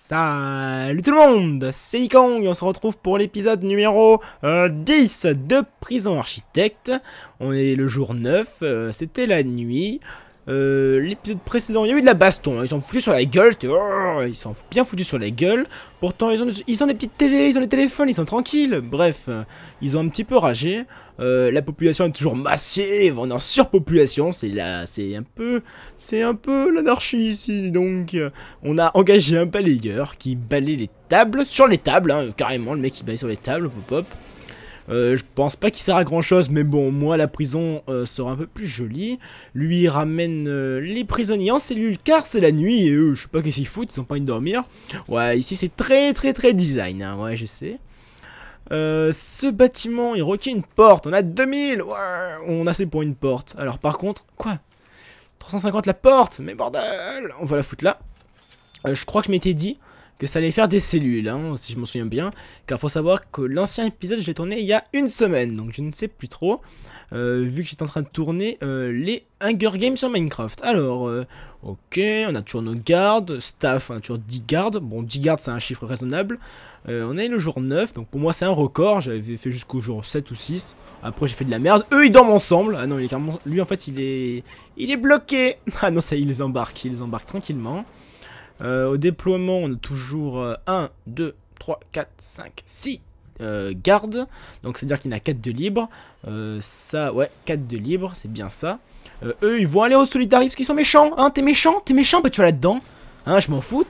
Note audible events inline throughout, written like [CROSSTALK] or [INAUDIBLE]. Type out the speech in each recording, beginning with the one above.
Salut tout le monde, c'est Icon et on se retrouve pour l'épisode numéro 10 euh, de Prison Architecte. On est le jour 9, euh, c'était la nuit. Euh, l'épisode précédent, il y a eu de la baston. Hein. Ils sont foutus sur la gueule. ils sont bien foutus sur la gueule. Pourtant, ils ont, ils ont des petites télé, ils ont des téléphones, ils sont tranquilles. Bref, euh, ils ont un petit peu ragé. Euh, la population est toujours massée, On est en surpopulation. C'est là, c'est un peu, c'est un peu l'anarchie ici. Donc, on a engagé un balayeur qui balayait les tables sur les tables, hein, carrément. Le mec qui balaye sur les tables, pop pop. Euh, je pense pas qu'il sert à grand chose, mais bon, moi la prison euh, sera un peu plus jolie. Lui ramène euh, les prisonniers en cellule car c'est la nuit et eux, je sais pas qu'est-ce qu'ils foutent, ils ont pas envie de dormir. Ouais, ici c'est très très très design, hein. ouais, je sais. ce bâtiment, il requiert une porte. On a 2000. Ouais, on a assez pour une porte. Alors par contre, quoi 350 la porte Mais bordel On va la foutre là. je crois que je m'étais dit que ça allait faire des cellules, hein, si je m'en souviens bien. Car faut savoir que l'ancien épisode, je l'ai tourné il y a une semaine, donc je ne sais plus trop, euh, vu que j'étais en train de tourner euh, les Hunger Games sur Minecraft. Alors, euh, ok, on a toujours nos gardes, staff, on hein, a toujours 10 gardes. Bon, 10 gardes, c'est un chiffre raisonnable. on est le jour 9, donc pour moi, c'est un record. J'avais fait jusqu'au jour 7 ou 6. Après, j'ai fait de la merde. Eux, ils dorment ensemble. Ah non, il est carrément... lui, en fait, il est, il est bloqué. [LAUGHS] Ah non, ça y est, ils embarquent, ils embarquent tranquillement. Euh, au déploiement, on a toujours 1, 2, 3, 4, 5, 6 gardes. Donc c'est-à-dire qu'il y en a 4 de libre. Euh, ça, ouais, 4 de libre, c'est bien ça. Euh, eux, ils vont aller au solidarité parce qu'ils sont méchants. Hein, t'es méchant T'es méchant Bah tu vas là-dedans. Hein, je m'en fous.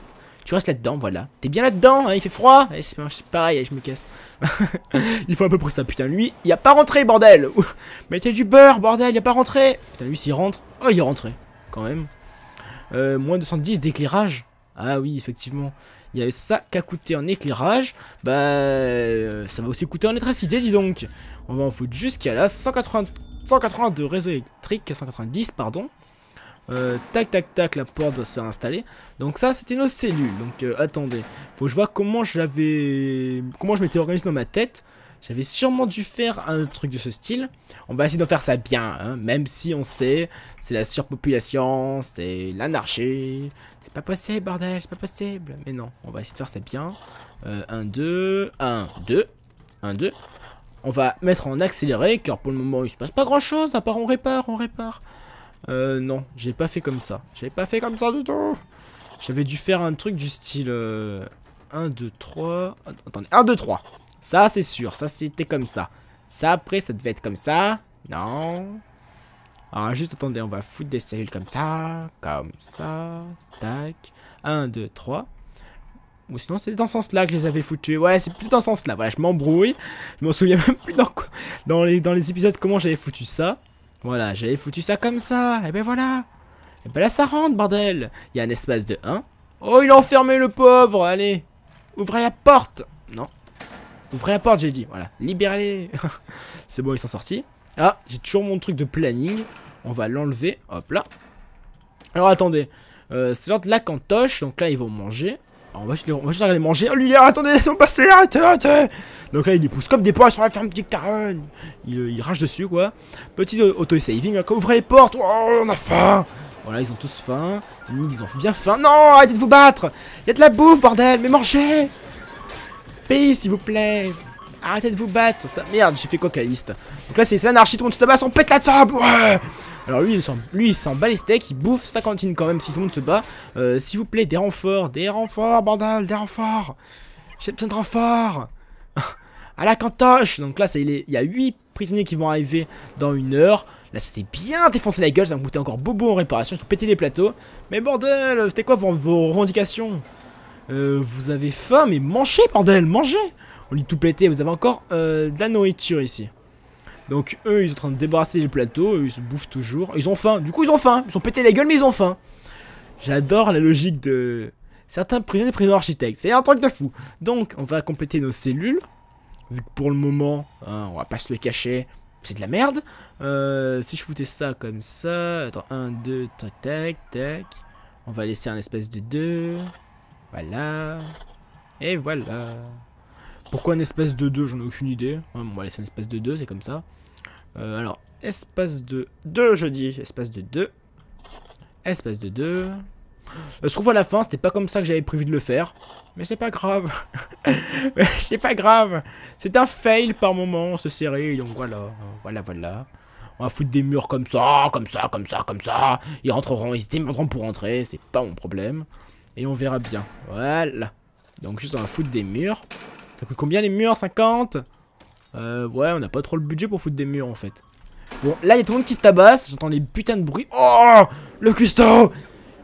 Tu restes là-dedans, voilà. T'es bien là-dedans, hein, il fait froid. Eh, c'est pareil, eh, je me casse. [LAUGHS] il faut un peu près ça. Putain, lui, il a pas rentré, bordel. Mais a du beurre, bordel, il a pas rentré. Putain, lui, s'il rentre. Oh, il est rentré. Quand même. moins de 210 d'éclairage. Ah oui, effectivement, il y a ça qui a coûté en éclairage. Bah, euh, ça va aussi coûter en électricité, dis donc. On va en foutre jusqu'à là. 180, 180 de réseau électrique, 190, pardon. Euh, tac, tac, tac, la porte doit se installer. Donc ça, c'était nos cellules. Donc euh, attendez, faut que je vois comment je Comment je m'étais organisé dans ma tête. J'avais sûrement dû faire un truc de ce style. On va essayer d'en faire ça bien, hein, même si on sait, c'est la surpopulation, c'est l'anarchie. C'est pas possible, bordel, c'est pas possible. Mais non, on va essayer de faire ça bien. 1, 2, 1, 2, 1, 2. On va mettre en accéléré, car pour le moment, il se passe pas grand-chose, à part on répare, on répare. Euh, non, j'ai pas fait comme ça. J'avais pas fait comme ça du tout. J'avais dû faire un truc du style... 1, 2, 3... Attendez, 1, 2, 3. Ça, c'est sûr. Ça, c'était comme ça. Ça, après, ça devait être comme ça. Non. Alors, ah, juste attendez, on va foutre des cellules comme ça. Comme ça. Tac. 1, 2, 3. Ou sinon, c'est dans ce sens-là que je les avais foutus. Ouais, c'est plus dans ce sens-là. Voilà, je m'embrouille. Je m'en souviens [LAUGHS] même plus dans, dans, les, dans les épisodes comment j'avais foutu ça. Voilà, j'avais foutu ça comme ça. Et eh ben voilà. Et eh ben là, ça rentre, bordel. Il y a un espace de 1. Oh, il a enfermé le pauvre. Allez, ouvrez la porte. Non, Ouvrez la porte, j'ai dit. Voilà, libérez-les. [LAUGHS] c'est bon, ils sont sortis. Ah, j'ai toujours mon truc de planning. On va l'enlever. Hop là. Alors attendez. Euh, c'est l'heure de la cantoche. Donc là, ils vont manger. Ah, on va juste les, les manger. Oh, lui, attendez, ils sont passés. Arrêtez, arrêtez. Donc là, il les pousse comme des poils sur la ferme petite caronne. Euh, il, rage dessus, quoi. Petit auto-saving. Hein, ouvrez les portes. Oh, on a faim. Voilà, ils ont tous faim. Ils ont bien faim. Non, arrêtez de vous battre. Il y a de la bouffe, bordel. Mais mangez pays, s'il vous plaît Arrêtez de vous battre ça... Merde, j'ai fait quoi, liste Donc là, c'est l'anarchie, tout le monde se on pète la table alors lui, il s'en bat les steaks, il bouffe sa cantine quand même si tout le monde se bat. Euh, S'il vous plaît, des renforts, des renforts, bordel, des renforts J'ai besoin de renforts [LAUGHS] À la cantoche Donc là, il y a 8 prisonniers qui vont arriver dans une heure. Là, c'est bien défoncé la gueule, ça va me coûter encore bobo en réparation, ils sont pété les plateaux. Mais bordel, c'était quoi vos, vos revendications euh, vous avez faim, mais mangez, bordel, mangez On lit tout pété, vous avez encore euh, de la nourriture ici. Donc eux, ils sont en train de débarrasser les plateaux, ils se bouffent toujours. Ils ont faim, du coup ils ont faim, ils ont pété la gueule, mais ils ont faim. J'adore la logique de certains prisonniers, prisonniers architectes, c'est un truc de fou. Donc on va compléter nos cellules, vu que pour le moment, hein, on va pas se le cacher, c'est de la merde. Euh, si je foutais ça comme ça, attends, 1, 2, tac, tac, tac. On va laisser un espèce de 2. Voilà. Et voilà. Pourquoi un espace de 2 J'en ai aucune idée. bon, va c'est un espace de 2, c'est comme ça. Euh, alors, espace de 2, je dis. Espace de 2. Espace de 2. Se trouve à la fin, c'était pas comme ça que j'avais prévu de le faire. Mais c'est pas grave. [LAUGHS] c'est pas grave. C'est un fail par moment, ce série. Donc voilà, voilà, voilà. On va foutre des murs comme ça, comme ça, comme ça, comme ça. Ils rentreront, ils se pour rentrer. C'est pas mon problème. Et on verra bien. Voilà. Donc juste on la foutre des murs. Ça coûte combien les murs 50 euh, Ouais, on n'a pas trop le budget pour foutre des murs en fait. Bon, là il y a tout le monde qui se tabasse. J'entends les putains de bruits. Oh Le custom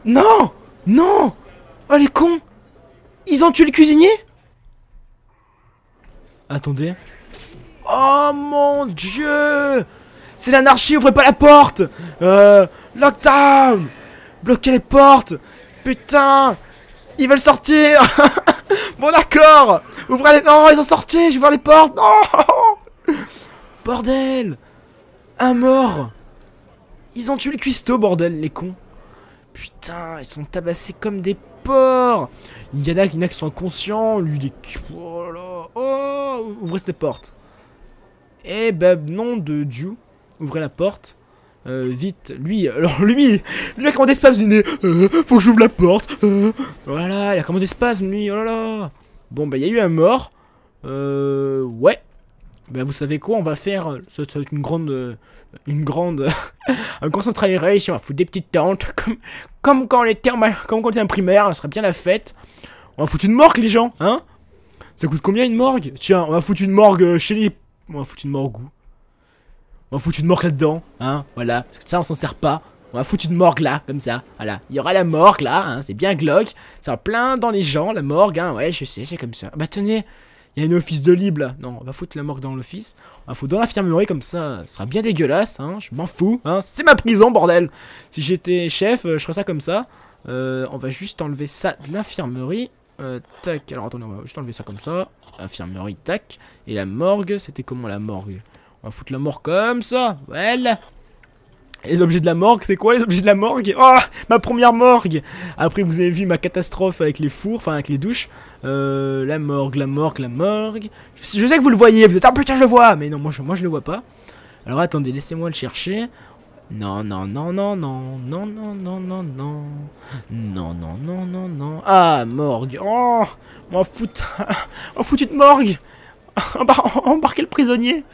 Non Non Oh les cons Ils ont tué le cuisinier Attendez. Oh mon dieu C'est l'anarchie, ouvrez pas la porte Euh... Lockdown Bloquez les portes Putain ils veulent sortir [LAUGHS] Bon d'accord Ouvrez les... Non, ils ont sorti Je vois les portes Non [LAUGHS] Bordel Un mort Ils ont tué le cuistot, bordel, les cons Putain, ils sont tabassés comme des porcs Il y en a, qui sont inconscients, lui, des... Oh là Ouvrez les portes, Eh ben, nom de Dieu Ouvrez la porte euh, vite, lui, [LAUGHS] alors lui, lui a commandé spasme, du nez, faut que j'ouvre la porte, euh. voilà, il a commandé spasme, lui, oh là là. Bon, bah, il y a eu un mort, euh, ouais, bah, vous savez quoi, on va faire, euh, être une grande, une grande, [LAUGHS] un concentré race, on va foutre des petites tentes, [LAUGHS] comme, quand on était comme quand on était en primaire, ça serait bien la fête, on va foutre une morgue, les gens, hein, ça coûte combien une morgue Tiens, on va foutre une morgue chez les, on va foutre une morgue où on va foutre une morgue là-dedans, hein, voilà. Parce que ça, on s'en sert pas. On va foutre une morgue là, comme ça, voilà. Il y aura la morgue là, hein, c'est bien glauque. Ça va plein dans les gens, la morgue, hein, ouais, je sais, c'est comme ça. Bah tenez, il y a une office de libre là. Non, on va foutre la morgue dans l'office. On va foutre dans l'infirmerie comme ça. Ce sera bien dégueulasse, hein. Je m'en fous, hein. C'est ma prison, bordel. Si j'étais chef, euh, je ferais ça comme ça. Euh, on va juste enlever ça de l'infirmerie. Euh, tac, alors attendez, on va juste enlever ça comme ça. Infirmerie, tac. Et la morgue, c'était comment la morgue on va foutre la mort comme ça. Voilà. Les objets de la morgue, c'est quoi les objets de la morgue Oh Ma première morgue Après vous avez vu ma catastrophe avec les fours, enfin avec les douches. Euh, la morgue, la morgue, la morgue. Je, sais que vous le voyez, vous êtes ah putain je le vois Mais non, moi je, moi, je le vois pas. Alors attendez, laissez-moi le chercher. Non, non, non, non, non, non, non, non, non, non. Non, non, non, non, non. Ah, morgue. Oh on fout. on [LAUGHS] foutu une morgue [LAUGHS] embarquer le prisonnier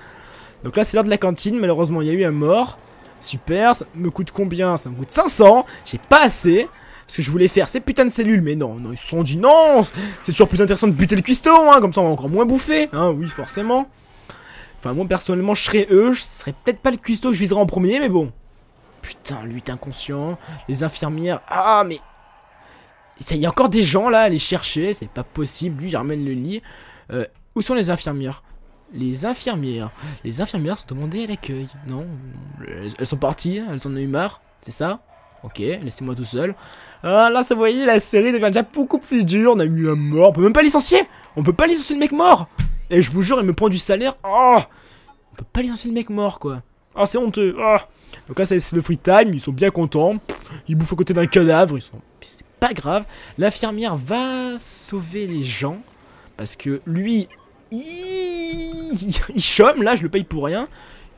donc là, c'est l'heure de la cantine. Malheureusement, il y a eu un mort. Super. Ça me coûte combien Ça me coûte 500. J'ai pas assez. Ce que je voulais faire c'est putain de cellules, mais non, non, ils se sont dit non C'est toujours plus intéressant de buter le cuistot, hein, comme ça on va encore moins bouffer, hein, oui, forcément. Enfin, moi, personnellement, je serais eux, je serais peut-être pas le cuistot que je viserais en premier, mais bon. Putain, lui, est inconscient, les infirmières, ah, mais... Il y a encore des gens, là, à les chercher, c'est pas possible, lui, j'amène le lit. Euh, où sont les infirmières les infirmières. Les infirmières sont demandées à l'accueil. Non, elles sont parties, elles en ont eu marre, c'est ça Ok, laissez-moi tout seul. Ah, là, ça vous voyez, la série devient déjà beaucoup plus dure. On a eu un mort, on peut même pas licencier On peut pas licencier le mec mort Et je vous jure, il me prend du salaire. Oh On peut pas licencier le mec mort, quoi. Ah, c'est honteux. Ah. Donc là, c'est le free time, ils sont bien contents. Ils bouffent à côté d'un cadavre, ils sont... C'est pas grave. L'infirmière va sauver les gens. Parce que lui, il il, chôme là, je le paye pour rien.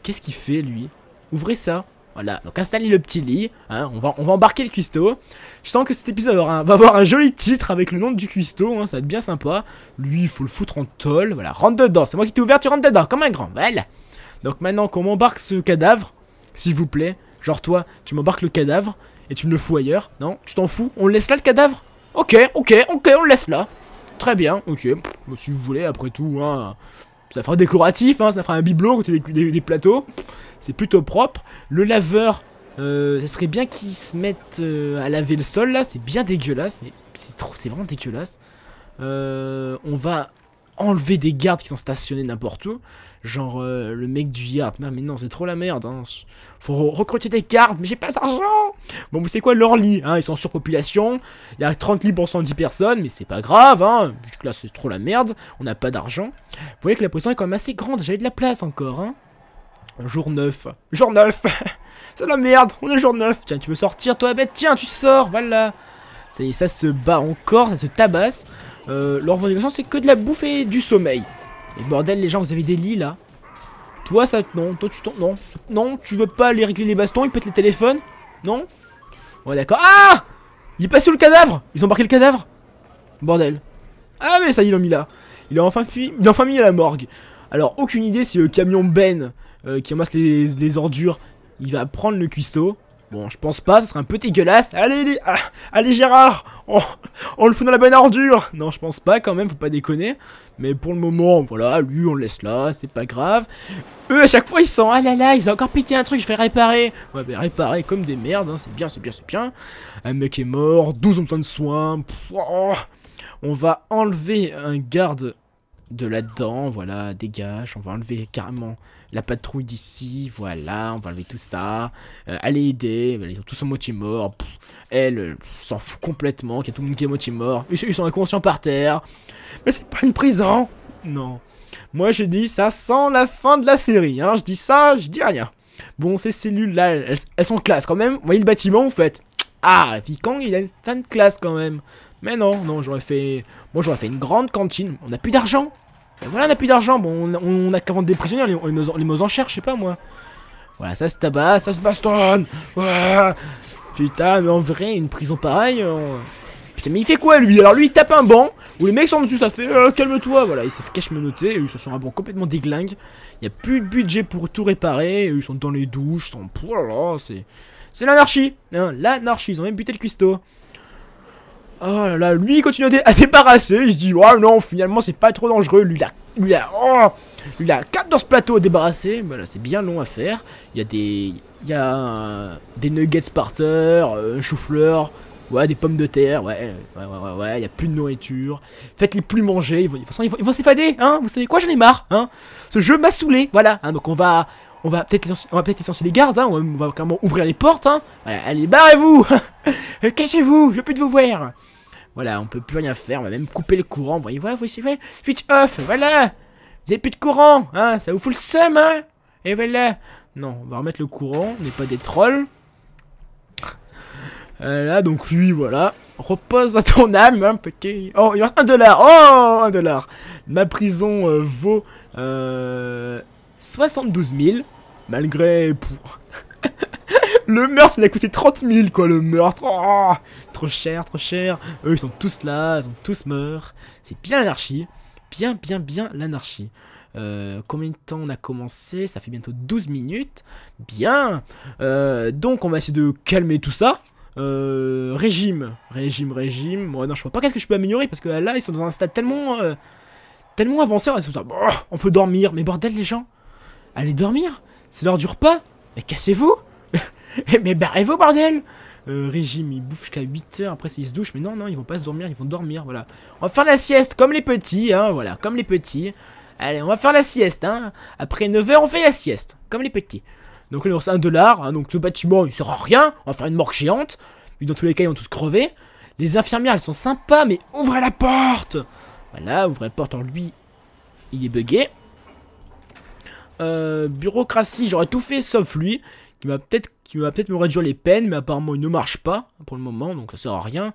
Qu'est-ce qu'il fait lui Ouvrez ça. Voilà, donc installez le petit lit, hein, on, va, on, va, embarquer le cuistot. Je sens que cet épisode va avoir un joli titre avec le nom du cuistot, hein, ça va être bien sympa. Lui, il faut le foutre en tôle, voilà, rentre dedans, c'est moi qui t'ai ouvert, tu rentres dedans, comme un grand, voilà. Donc maintenant qu'on m'embarque ce cadavre, s'il vous plaît, genre toi, tu m'embarques le cadavre et tu me le fous ailleurs, non Tu t'en fous On laisse là le cadavre Ok, ok, ok, on le laisse là. Très bien, ok, si vous voulez, après tout, hein... Ça fera décoratif, ça fera un hein, bibelot côté des, plateaux. C'est plutôt propre. Le laveur, euh, ça serait bien qu'il se mette euh, à laver le sol là. C'est bien dégueulasse, mais c'est trop, vraiment dégueulasse. Euh, on va enlever des gardes qui sont stationnés n'importe où. Genre euh, le mec du yard, mais non c'est trop la merde, hein. faut recruter des gardes, mais j'ai pas d'argent Bon vous savez quoi, leur lit, hein, ils sont en surpopulation, il y a 30 lits pour 110 personnes, mais c'est pas grave, hein, là c'est trop la merde, on n'a pas d'argent. Vous voyez que la position est quand même assez grande, j'avais de la place encore, hein. Jour 9, jour 9 [LAUGHS] C'est la merde, on est jour 9, tiens tu veux sortir toi, bête, tiens tu sors, voilà ça, ça se bat encore, ça se tabasse euh, leur revendication c'est que de la bouffe et du sommeil. Et bordel les gens, vous avez des lits là. Toi ça non, toi tu t'en non, non, tu veux pas les régler les bastons, ils pètent les téléphones Non Ouais d'accord. Ah Il est passé le cadavre Ils ont embarqué le cadavre Bordel. Ah mais ça y est, ils l'ont mis là. Il est enfin fui... enfin mis à la morgue. Alors aucune idée si le camion Ben euh, qui amasse les, les ordures, il va prendre le cuistot. Bon, je pense pas, ce serait un peu dégueulasse. Allez, ah, allez Gérard oh, on... le fout dans la bonne ordure Non, je pense pas quand même, faut pas déconner. Mais pour le moment, voilà, lui, on le laisse là, c'est pas grave. Eux, à chaque fois, ils sont... Ah là là, ils ont encore pété un truc, je vais réparer Ouais, mais réparer comme des merdes, hein, c'est bien, c'est bien, c'est bien. Un mec est mort, 12 ont besoin de soins. Oh. on va enlever un garde de là-dedans, voilà, dégage, on va enlever carrément la patrouille d'ici, voilà, on va enlever tout ça, euh, allez aider, ils ont tous un moitié mort, elle euh, s'en fout complètement, qu'il y a tout le monde qui est moitié mort, ils, sont inconscients par terre, mais c'est pas une prison Non. Moi je dis ça sent la fin de la série, hein, je dis ça, je dis rien. Bon, ces cellules-là, elles, sont classe quand même, vous voyez le bâtiment, en fait ah, Vikang, il a une fin de classe quand même. Mais non, non, j'aurais fait... Moi, j'aurais fait une grande cantine. On n'a plus d'argent. Et voilà, on a plus d'argent. Bon, on, on a qu'à vendre des prisonniers. Les, en cherche les je sais pas moi. Voilà, ça se tabasse, ça se bastonne. Putain, mais en vrai, une prison pareille. Euh, putain, mais il fait quoi lui Alors lui, il tape un banc où les mecs sont dessus. Ça fait euh, calme-toi. Voilà, il s'est fait cache Ils se sont un banc complètement déglingue. Il n'y a plus de budget pour tout réparer. Ils sont dans les douches. sont. Oh c'est. C'est l'anarchie hein, L'anarchie, ils ont même buté le cuistot. Oh là là, lui il continue à, débarrasser, Je dis oh non, finalement c'est pas trop dangereux, lui là, lui là, oh, lui dans ce plateau à débarrasser, voilà, c'est bien long à faire, il y a des, il y a des nuggets parter, terre, euh, chou-fleur, ouais, des pommes de terre, ouais, ouais, ouais, ouais, il y a plus de nourriture, faites-les plus manger, de toute façon ils vont, s'effader, hein, vous savez quoi, j'en ai marre, hein, ce jeu m'a saoulé, voilà, hein. donc on va on va peut-être licencier les gardes, hein, on, va, carrément ouvrir les portes, hein. Voilà, allez, barrez-vous [LAUGHS] euh, Cachez-vous, je veux plus de vous voir Voilà, on peut plus rien faire, on va même couper le courant, voyez, voilà, vous voyez, switch off, voilà Vous avez plus de courant, hein, ça vous fout le seum, hein Et voilà Non, on va remettre le courant, on n'est pas des trolls. Voilà, euh, donc lui, voilà. Repose à ton âme, hein, petit. Oh, il y a un dollar. Oh, un dollar. Ma prison euh, vaut euh, 72 000, malgré... [LAUGHS] le meurtre, il a coûté 30 000, quoi, le meurtre. Oh, trop cher, trop cher. Eux, ils sont tous là, ils ont tous morts. C'est bien l'anarchie. Bien, bien, bien l'anarchie. Euh, combien de temps on a commencé Ça fait bientôt 12 minutes. Bien. Euh, donc, on va essayer de calmer tout ça. Euh, régime, régime, régime. Moi, non, je vois pas qu'est-ce que je peux améliorer parce que là, ils sont dans un stade tellement, tellement avancé. On, oh, on peut dormir, mais bordel, les gens. Allez dormir C'est l'heure du repas Mais cassez-vous [LAUGHS] Mais barrez-vous, bordel euh, Régime, il bouffe jusqu'à 8 h après s'ils se douchent, mais non, non, ils vont pas se dormir, ils vont dormir, voilà. On va faire la sieste, comme les petits, hein, voilà, comme les petits. Allez, on va faire la sieste, hein. Après 9 h on fait la sieste, comme les petits. Donc là, on 1 dollar, hein, donc ce bâtiment, il sert à rien, on va faire une morgue géante. Puis dans tous les cas, ils vont tous crever. Les infirmières, elles sont sympas, mais ouvrez la porte Voilà, ouvrez la porte en lui, il est bugué euh, bureaucratie, j'aurais tout fait sauf lui, qui va peut-être qui va peut-être me réduire les peines, mais apparemment il ne marche pas pour le moment, donc ça sert à rien.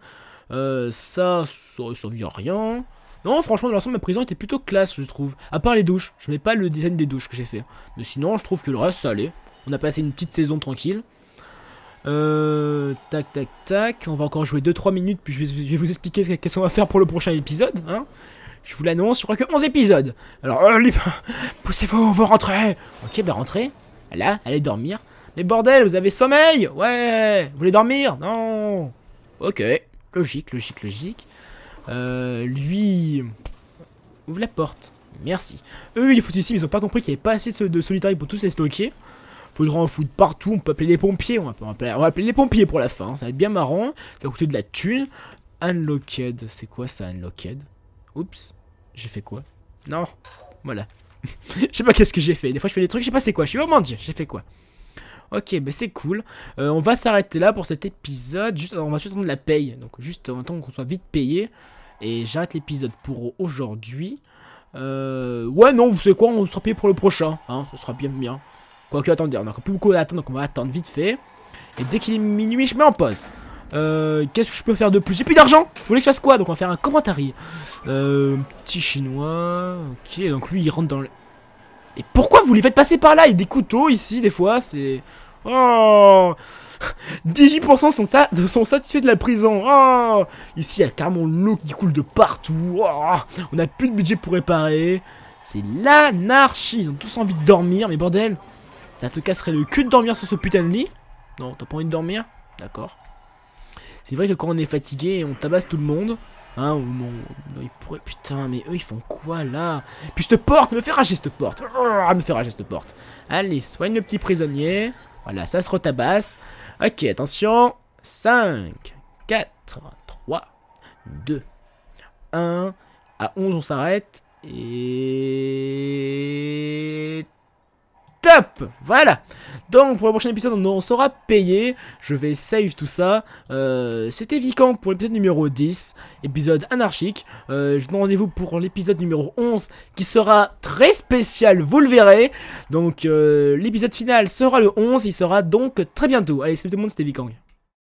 Euh, ça, ça ne à rien. Non, franchement, dans l'ensemble, ma prison était plutôt classe, je trouve. À part les douches, je mets pas le design des douches que j'ai fait. Mais sinon, je trouve que le reste, ça allait. On a passé une petite saison tranquille. Euh, tac, tac, tac. On va encore jouer 2-3 minutes, puis je vais, je vais, vous expliquer qu'est-ce qu'on va faire pour le prochain épisode. Hein je vous l'annonce, je crois que 11 épisodes. Alors, euh, [LAUGHS] poussez-vous, vous rentrez. Ok, bah rentrez. Là, allez dormir. Mais bordel, vous avez sommeil Ouais Vous voulez dormir Non Ok, logique, logique, logique. Euh, lui... Ouvre la porte. Merci. Eux, ils foutent ici, ils ont pas compris qu'il y avait pas assez de solitaire pour tous les stocker. Faudra en foutre partout, on peut appeler les pompiers, on va, appeler, on va appeler les pompiers pour la fin, ça va être bien marrant, ça va coûter de la thune. Unlocked, c'est quoi ça, Unlocked Oups. J'ai fait quoi Non, voilà. [LAUGHS] je sais pas qu'est-ce que j'ai fait. Des fois, je fais des trucs, je sais pas c'est quoi. Je suis, oh mon dieu, j'ai fait quoi Ok, mais ben, bah c'est cool. Euh, on va s'arrêter là pour cet épisode. Juste, on va juste attendre la paye. Donc, juste euh, en tant qu'on soit vite payé. Et j'arrête l'épisode pour aujourd'hui. Euh, ouais, non, vous savez quoi, on sera payé pour le prochain. Hein, ça sera bien, bien. Quoique, attendez, on a encore plus beaucoup à attendre, donc on va attendre vite fait. Et dès qu'il est minuit, je mets en pause. Euh, Qu'est-ce que je peux faire de plus J'ai plus d'argent Vous voulez que je fasse quoi Donc on va faire un commentary. Euh, petit chinois. Ok, donc lui il rentre dans le... Et pourquoi vous les faites passer par là Il y a des couteaux ici des fois, c'est... Oh 18% [LAUGHS] sont, sont, satisfaits de la prison. Oh Ici, il y a carrément l'eau qui coule de partout. Oh on a plus de budget pour réparer. C'est l'anarchie. Ils ont tous envie de dormir, mais bordel. Ça te casserait le cul de dormir sur ce putain de lit Non, t'as pas envie de dormir D'accord. C'est vrai que quand on est fatigué, on tabasse tout le monde. Hein, mon il ils Putain, mais eux, ils font quoi, là Puis te porte, me fait rager cette porte ah, Me fait rager cette porte Allez, soigne le petit prisonnier. Voilà, ça se retabasse. Ok, attention. 5, 4, 3, 2, 1. À 11, on s'arrête. Et top Voilà Donc pour le prochain épisode on sera payé, je vais save tout ça, euh, c'était Vikang pour l'épisode numéro 10, épisode anarchique, euh, je vous donne rendez-vous pour l'épisode numéro 11 qui sera très spécial, vous le verrez, donc euh, l'épisode final sera le 11, il sera donc très bientôt, allez salut tout le monde c'était Vikang